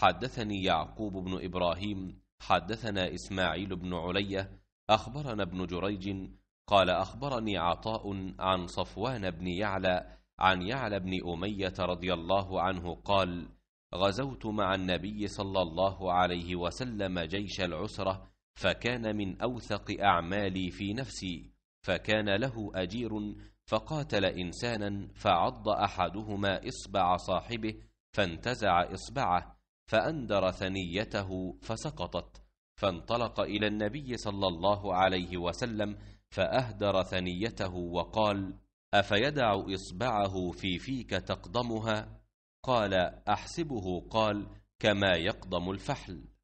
حدثني يعقوب بن إبراهيم حدثنا إسماعيل بن علية أخبرنا ابن جريج قال أخبرني عطاء عن صفوان بن يعلى عن يعلى بن أمية رضي الله عنه قال غزوت مع النبي صلى الله عليه وسلم جيش العسرة فكان من أوثق أعمالي في نفسي فكان له أجير فقاتل إنسانا فعض أحدهما إصبع صاحبه فانتزع إصبعه فأندر ثنيته فسقطت فانطلق إلى النبي صلى الله عليه وسلم فأهدر ثنيته وقال أفيدع إصبعه في فيك تقضمها؟ قال أحسبه قال كما يقضم الفحل